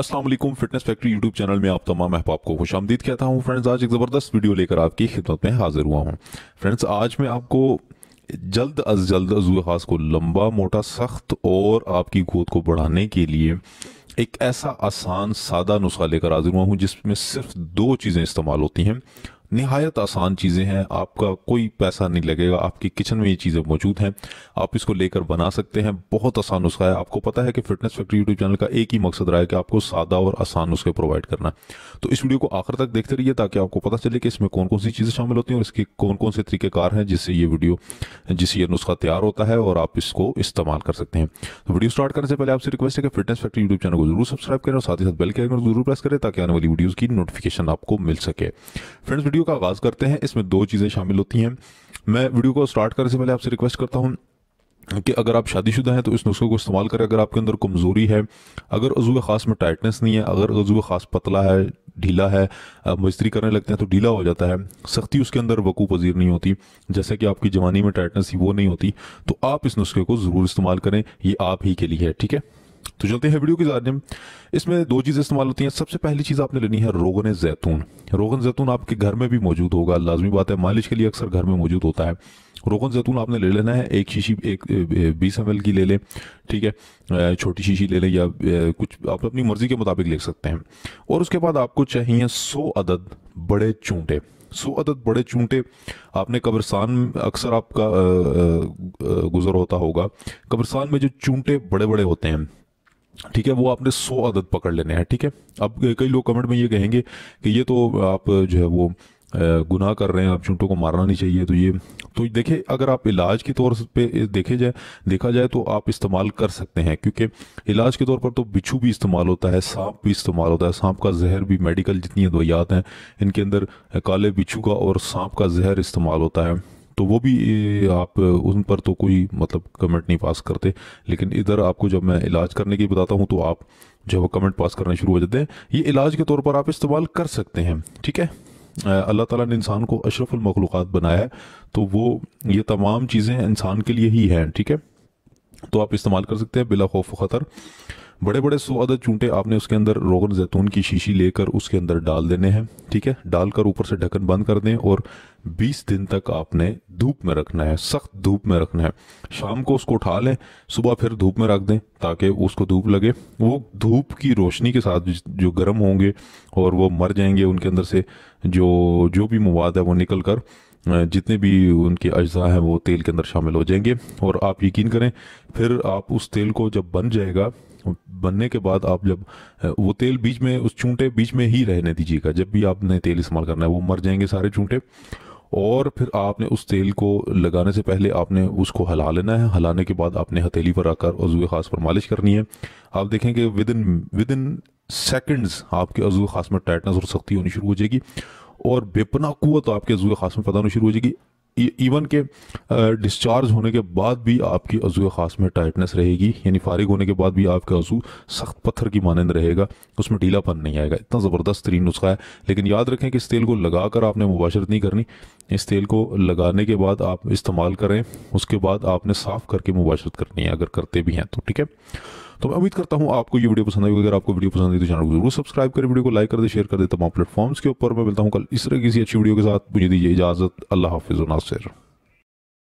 असल fitness factory YouTube channel में आप तमाम अहबाब को खुश आमदीद कहता हूँ फ्रेंड्स आज एक ज़बरदस्त वीडियो लेकर आपकी खिदमत में हाजिर हुआ हूँ फ्रेंड्स आज मैं आपको जल्द अज जल्द अजू खास को लंबा मोटा सख्त और आपकी गोद को बढ़ाने के लिए एक ऐसा आसान सादा नुस्खा लेकर हाजिर हुआ हूँ जिसमें सिर्फ दो चीज़ें इस्तेमाल होती हैं नहायत आसान चीज़ें हैं आपका कोई पैसा नहीं लगेगा आपकी किचन में ये चीज़ें मौजूद हैं आप इसको लेकर बना सकते हैं बहुत आसान नुस्खा है आपको पता है कि फिटनेस फैक्ट्री यूट्यूब चैनल का एक ही मकसद रहा है कि आपको सादा और आसान नुस्खे प्रोवाइड करना है तो इस वीडियो को आखिर तक देखते रहिए ताकि आपको पता चले कि इसमें कौन कौन सी चीज़ें शामिल होती हैं और इसके कौन कौन से तरीक़ेकार हैं जिससे ये वीडियो जिससे ये नुस्खा तैयार होता है और आप इसको इस्तेमाल कर सकते हैं तो वीडियो स्टार्ट करने से पहले आपसे रिक्वेस्ट है कि फिटनेस फैक्ट्री यूट्यूब चैनल को जरूर सब्सक्राइब करें और साथ ही साथ बेल के आइकन जरूर प्रेस करें ताकि आने वाली वीडियोज़ की नोटिफिकेशन आपको मिल सके फ्रेंड्स वीडियो वीडियो का आगाज़ करते हैं इसमें दो चीज़ें शामिल होती हैं मैं वीडियो को स्टार्ट करने से पहले आपसे रिक्वेस्ट करता हूँ कि अगर आप शादीशुदा हैं तो इस नुस्खे को इस्तेमाल करें अगर आपके अंदर कमज़ोरी है अगर अजू ख़ास में टाइटनेस नहीं है अगर अजू ख़ास पतला है ढीला है मजदूरी करने लगते हैं तो ढीला हो जाता है सख्ती उसके अंदर वकू पजीर नहीं होती जैसे कि आपकी जवानी में टाइटनेस ही वो नहीं होती तो आप इस नुस्खे को ज़रूर इस्तेमाल करें ये आप ही के लिए है ठीक है तो चलते हैं वीडियो की में इसमें दो चीज़ें इस्तेमाल होती हैं सबसे पहली चीज़ आपने लेनी है रोगन जैतून रोगन जैतून आपके घर में भी मौजूद होगा लाजमी बात है मालिश के लिए अक्सर घर में मौजूद होता है रोगन जैतून आपने ले लेना है एक शीशी एक बीस एम की ले लें ठीक है छोटी शीशी ले लें या कुछ आप अपनी मर्ज़ी के मुताबिक ले सकते हैं और उसके बाद आपको चाहिए सौ अदद बड़े चूंटे सौ अदद बड़े चूंटे आपने कब्रस्तान अक्सर आपका गुजर होता होगा कब्रस्तान में जो चूंटे बड़े बड़े होते हैं ठीक है वो आपने सौ आदत पकड़ लेने हैं ठीक है अब कई लोग कमेंट में ये कहेंगे कि ये तो आप जो है वो गुनाह कर रहे हैं आप चूंटों को मारना नहीं चाहिए तो ये तो देखिए अगर आप इलाज के तौर पे देखे जाए देखा जाए तो आप इस्तेमाल कर सकते हैं क्योंकि इलाज के तौर पर तो बिच्छू भी इस्तेमाल होता है सांप भी इस्तेमाल होता है सांप का जहर भी मेडिकल जितनी दवायात हैं इनके अंदर काले बिच्छू का और सांप का जहर इस्तेमाल होता है तो वो भी आप उन पर तो कोई मतलब कमेंट नहीं पास करते लेकिन इधर आपको जब मैं इलाज करने की बताता हूँ तो आप जो है कमेंट पास करना शुरू हो जाते हैं ये इलाज के तौर पर आप इस्तेमाल कर सकते हैं ठीक है अल्लाह ताला ने इंसान को अशरफुल बनाया है तो वो ये तमाम चीज़ें इंसान के लिए ही हैं ठीक है तो आप इस्तेमाल कर सकते हैं बिला खौफ ख़तर बड़े बड़े स्वाद चूंटे आपने उसके अंदर रोगन जैतून की शीशी लेकर उसके अंदर डाल देने हैं ठीक है डालकर ऊपर से ढक्कन बंद कर दें और 20 दिन तक आपने धूप में रखना है सख्त धूप में रखना है शाम को उसको उठा लें सुबह फिर धूप में रख दें ताकि उसको धूप लगे वो धूप की रोशनी के साथ जो गर्म होंगे और वो मर जाएंगे उनके अंदर से जो जो भी मवाद है वो निकल कर जितने भी उनके अज्जा हैं वो तेल के अंदर शामिल हो जाएंगे और आप यकीन करें फिर आप उस तेल को जब बन जाएगा बनने के बाद आप जब वो तेल बीच में उस चूंटे बीच में ही रहने दीजिएगा जब भी आपने तेल इस्तेमाल करना है वो मर जाएंगे सारे चूंटे और फिर आपने उस तेल को लगाने से पहले आपने उसको हला लेना है हलाने के बाद आपने हथेली पर आकर अजू खास पर मालिश करनी है आप देखेंगे within within seconds आपके अजू खास में टाइटनेस और सख्ती होनी शुरू हो जाएगी और बेपना कुत आपके अजू खास में पता होना शुरू हो जाएगी इवन के डिस्चार्ज होने के बाद भी आपकी अजू खास में टाइटनेस रहेगी यानी फारिग होने के बाद भी आपका अजू सख्त पत्थर की मानंद रहेगा उसमें ढीलापन नहीं आएगा इतना ज़बरदस्त तरीन नुस्खा है लेकिन याद रखें कि इस तेल को लगा कर आपने मुबाशरत नहीं करनी इस तेल को लगाने के बाद आप इस्तेमाल करें उसके बाद आपने साफ़ करके मुबाशरत करनी है अगर करते भी हैं तो ठीक है तो मैं उम्मीद करता हूँ आपको ये वीडियो पसंद आई अगर आपको वीडियो पसंद आई तो चैनल को जरूर सब्सक्राइब करें वीडियो को लाइक कर दे शेयर कर दे तमाम प्लेटफॉर्म्स के ऊपर मैं मिलता हूँ कल इस तरह किसी अच्छी वीडियो के साथ मुझे दीजिए इजाजत अल्लाह हाफिज नासिर